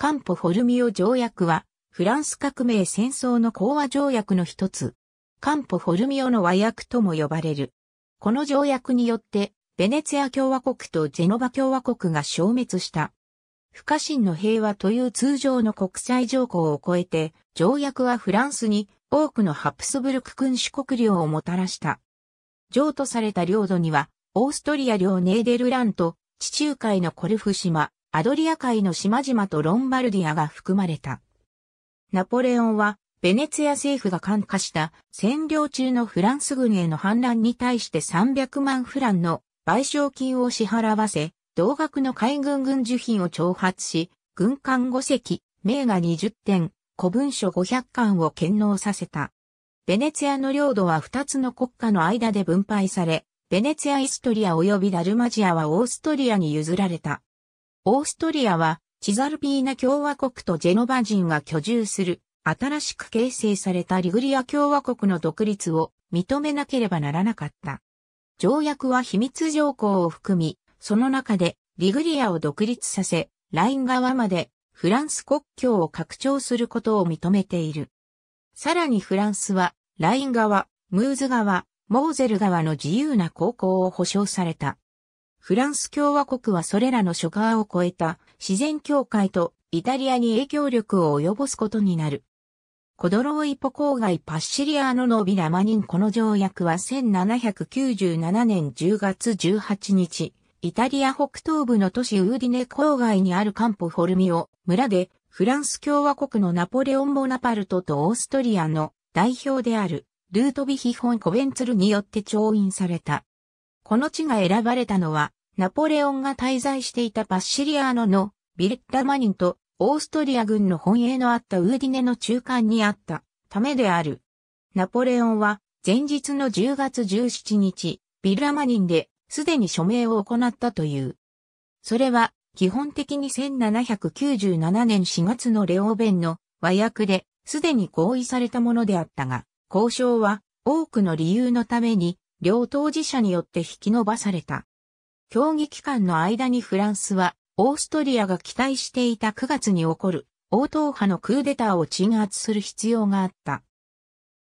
カンポ・フォルミオ条約は、フランス革命戦争の講和条約の一つ、カンポ・フォルミオの和訳とも呼ばれる。この条約によって、ベネツィア共和国とジェノバ共和国が消滅した。不可侵の平和という通常の国際条項を超えて、条約はフランスに多くのハプスブルク君主国領をもたらした。譲渡された領土には、オーストリア領ネーデルラント、地中海のコルフ島、アドリア海の島々とロンバルディアが含まれた。ナポレオンは、ベネツィア政府が管轄した占領中のフランス軍への反乱に対して300万フランの賠償金を支払わせ、同額の海軍軍需品を挑発し、軍艦5隻、名画20点、古文書500巻を献納させた。ベネツィアの領土は2つの国家の間で分配され、ベネツィア・イストリア及びダルマジアはオーストリアに譲られた。オーストリアは、チザルピーナ共和国とジェノバ人が居住する、新しく形成されたリグリア共和国の独立を認めなければならなかった。条約は秘密条項を含み、その中でリグリアを独立させ、ライン側までフランス国境を拡張することを認めている。さらにフランスは、ライン側、ムーズ側、モーゼル側の自由な航行を保障された。フランス共和国はそれらの諸側を超えた自然境界とイタリアに影響力を及ぼすことになる。コドローイポ郊外パッシリアーノのビラマニンこの条約は1797年10月18日、イタリア北東部の都市ウーディネ郊外にあるカンポフォルミオ村でフランス共和国のナポレオン・ボナパルトとオーストリアの代表であるルートビヒ・フォン・コベンツルによって調印された。この地が選ばれたのはナポレオンが滞在していたパッシリアーノのビレッラマニンとオーストリア軍の本営のあったウーディネの中間にあったためである。ナポレオンは前日の10月17日、ビルラマニンですでに署名を行ったという。それは基本的に1797年4月のレオーベンの和訳ですでに合意されたものであったが、交渉は多くの理由のために両当事者によって引き伸ばされた。協議期間の間にフランスは、オーストリアが期待していた9月に起こる、応答派のクーデターを鎮圧する必要があった。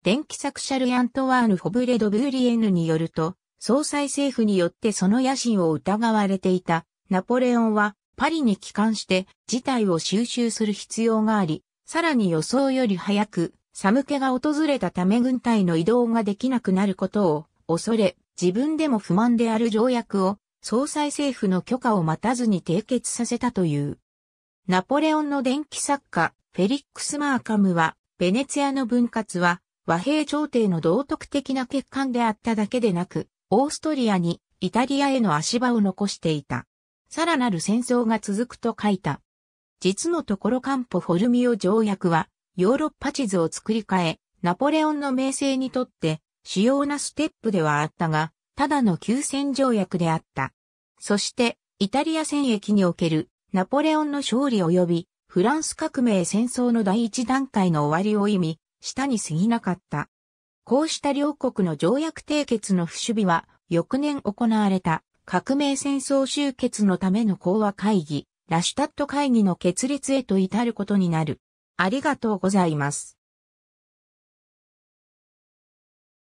電気作者ルアントワーヌ・ホブレド・ブーリエヌによると、総裁政府によってその野心を疑われていたナポレオンはパリに帰還して事態を収集する必要があり、さらに予想より早く寒気が訪れたため軍隊の移動ができなくなることを恐れ、自分でも不満である条約を総裁政府の許可を待たずに締結させたという。ナポレオンの電気作家、フェリックス・マーカムは、ベネツィアの分割は、和平調停の道徳的な欠陥であっただけでなく、オーストリアにイタリアへの足場を残していた。さらなる戦争が続くと書いた。実のところカンポ・フォルミオ条約は、ヨーロッパ地図を作り変え、ナポレオンの名声にとって、主要なステップではあったが、ただの休戦条約であった。そして、イタリア戦役におけるナポレオンの勝利及びフランス革命戦争の第一段階の終わりを意味、下に過ぎなかった。こうした両国の条約締結の不守備は、翌年行われた革命戦争終結のための講和会議、ラシュタット会議の決裂へと至ることになる。ありがとうございます。